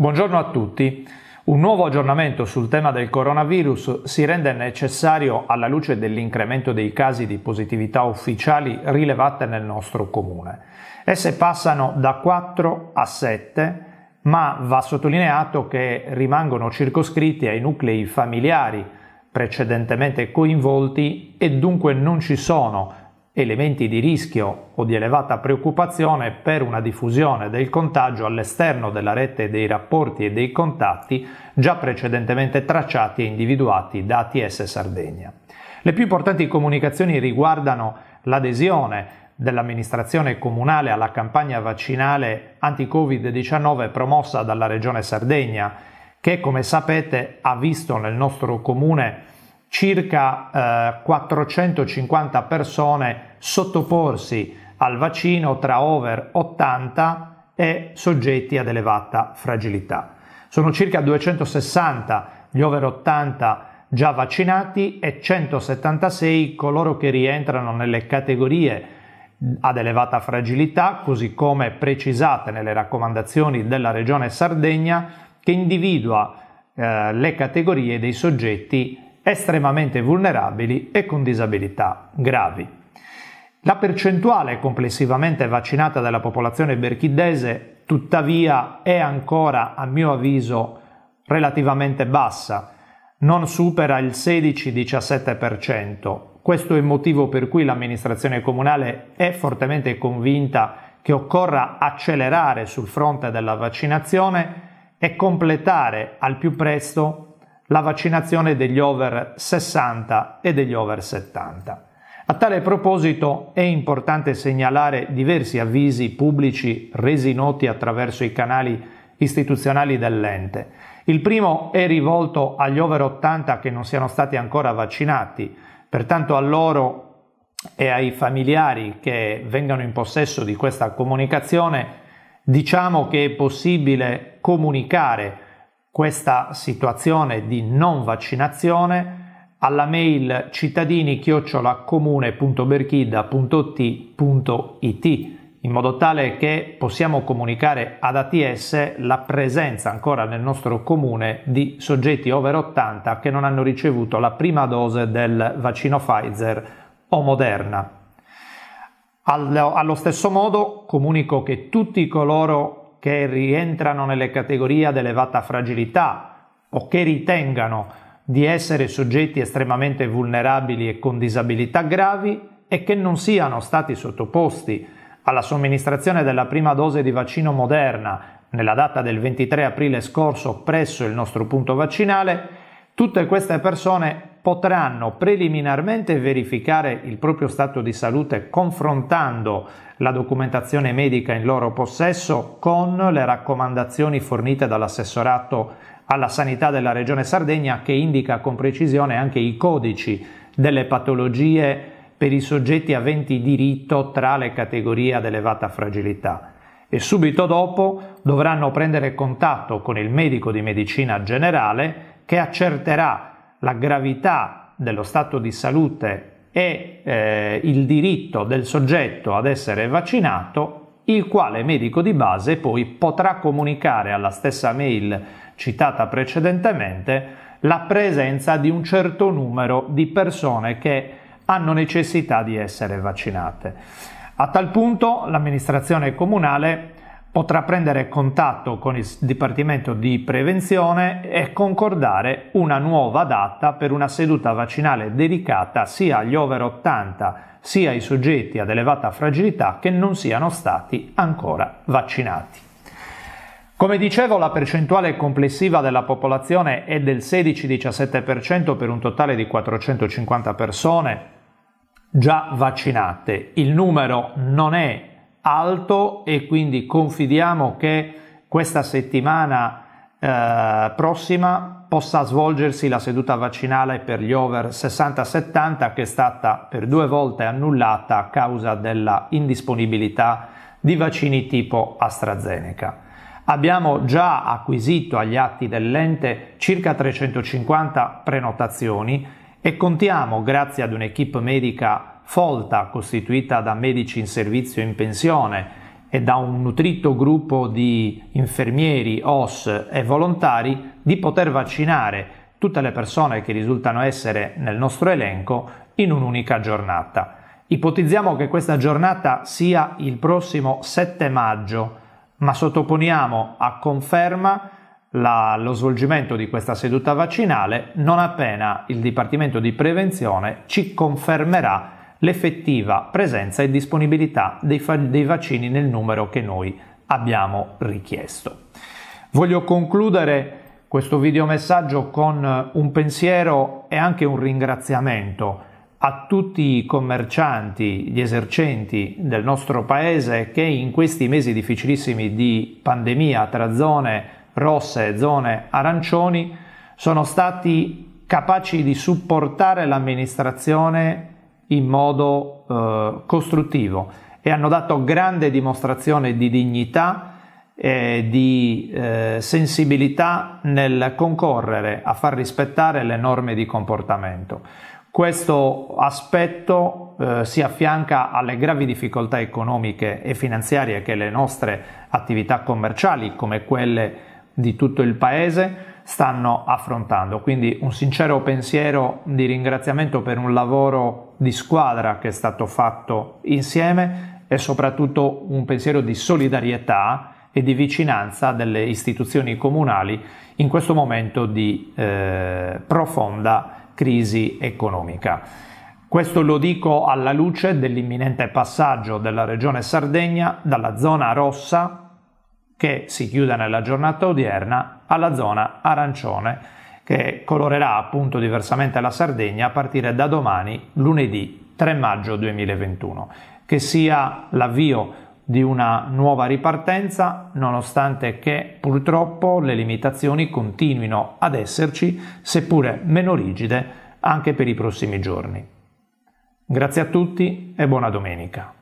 Buongiorno a tutti. Un nuovo aggiornamento sul tema del coronavirus si rende necessario alla luce dell'incremento dei casi di positività ufficiali rilevate nel nostro comune. Esse passano da 4 a 7, ma va sottolineato che rimangono circoscritti ai nuclei familiari precedentemente coinvolti e dunque non ci sono elementi di rischio o di elevata preoccupazione per una diffusione del contagio all'esterno della rete dei rapporti e dei contatti già precedentemente tracciati e individuati da ATS Sardegna. Le più importanti comunicazioni riguardano l'adesione dell'amministrazione comunale alla campagna vaccinale anti-Covid-19 promossa dalla Regione Sardegna, che come sapete ha visto nel nostro comune circa eh, 450 persone sottoporsi al vaccino tra over 80 e soggetti ad elevata fragilità. Sono circa 260 gli over 80 già vaccinati e 176 coloro che rientrano nelle categorie ad elevata fragilità, così come precisate nelle raccomandazioni della Regione Sardegna, che individua eh, le categorie dei soggetti estremamente vulnerabili e con disabilità gravi. La percentuale complessivamente vaccinata della popolazione berchiddese, tuttavia, è ancora, a mio avviso, relativamente bassa, non supera il 16-17%. Questo è il motivo per cui l'amministrazione comunale è fortemente convinta che occorra accelerare sul fronte della vaccinazione e completare al più presto la vaccinazione degli over 60 e degli over 70. A tale proposito è importante segnalare diversi avvisi pubblici resi noti attraverso i canali istituzionali dell'ente. Il primo è rivolto agli over 80 che non siano stati ancora vaccinati, pertanto a loro e ai familiari che vengano in possesso di questa comunicazione diciamo che è possibile comunicare questa situazione di non vaccinazione alla mail cittadini-comune.berchida.t.it in modo tale che possiamo comunicare ad ATS la presenza ancora nel nostro comune di soggetti over 80 che non hanno ricevuto la prima dose del vaccino Pfizer o Moderna. Allo stesso modo comunico che tutti coloro che rientrano nelle categorie di elevata fragilità o che ritengano di essere soggetti estremamente vulnerabili e con disabilità gravi e che non siano stati sottoposti alla somministrazione della prima dose di vaccino moderna nella data del 23 aprile scorso presso il nostro punto vaccinale, tutte queste persone potranno preliminarmente verificare il proprio stato di salute confrontando la documentazione medica in loro possesso con le raccomandazioni fornite dall'assessorato alla sanità della Regione Sardegna che indica con precisione anche i codici delle patologie per i soggetti aventi diritto tra le categorie ad elevata fragilità e subito dopo dovranno prendere contatto con il medico di medicina generale che accerterà la gravità dello stato di salute e eh, il diritto del soggetto ad essere vaccinato, il quale medico di base poi potrà comunicare alla stessa mail citata precedentemente la presenza di un certo numero di persone che hanno necessità di essere vaccinate. A tal punto l'amministrazione comunale potrà prendere contatto con il Dipartimento di Prevenzione e concordare una nuova data per una seduta vaccinale dedicata sia agli over 80 sia ai soggetti ad elevata fragilità che non siano stati ancora vaccinati. Come dicevo, la percentuale complessiva della popolazione è del 16-17% per un totale di 450 persone già vaccinate. Il numero non è alto e quindi confidiamo che questa settimana eh, prossima possa svolgersi la seduta vaccinale per gli over 60-70 che è stata per due volte annullata a causa della indisponibilità di vaccini tipo AstraZeneca. Abbiamo già acquisito agli atti dell'ente circa 350 prenotazioni e contiamo, grazie ad un'equipe medica folta costituita da medici in servizio in pensione e da un nutrito gruppo di infermieri, OS e volontari di poter vaccinare tutte le persone che risultano essere nel nostro elenco in un'unica giornata. Ipotizziamo che questa giornata sia il prossimo 7 maggio, ma sottoponiamo a conferma la, lo svolgimento di questa seduta vaccinale non appena il Dipartimento di Prevenzione ci confermerà l'effettiva presenza e disponibilità dei, fa- dei vaccini nel numero che noi abbiamo richiesto. Voglio concludere questo videomessaggio con un pensiero e anche un ringraziamento a tutti i commercianti, gli esercenti del nostro paese che in questi mesi difficilissimi di pandemia tra zone rosse e zone arancioni sono stati capaci di supportare l'amministrazione in modo eh, costruttivo e hanno dato grande dimostrazione di dignità e di eh, sensibilità nel concorrere a far rispettare le norme di comportamento. Questo aspetto eh, si affianca alle gravi difficoltà economiche e finanziarie che le nostre attività commerciali, come quelle di tutto il Paese, stanno affrontando. Quindi un sincero pensiero di ringraziamento per un lavoro di squadra che è stato fatto insieme e soprattutto un pensiero di solidarietà e di vicinanza delle istituzioni comunali in questo momento di eh, profonda crisi economica. Questo lo dico alla luce dell'imminente passaggio della regione Sardegna dalla zona rossa che si chiuda nella giornata odierna alla zona arancione che colorerà appunto diversamente la Sardegna a partire da domani, lunedì 3 maggio 2021, che sia l'avvio di una nuova ripartenza, nonostante che purtroppo le limitazioni continuino ad esserci, seppure meno rigide, anche per i prossimi giorni. Grazie a tutti e buona domenica.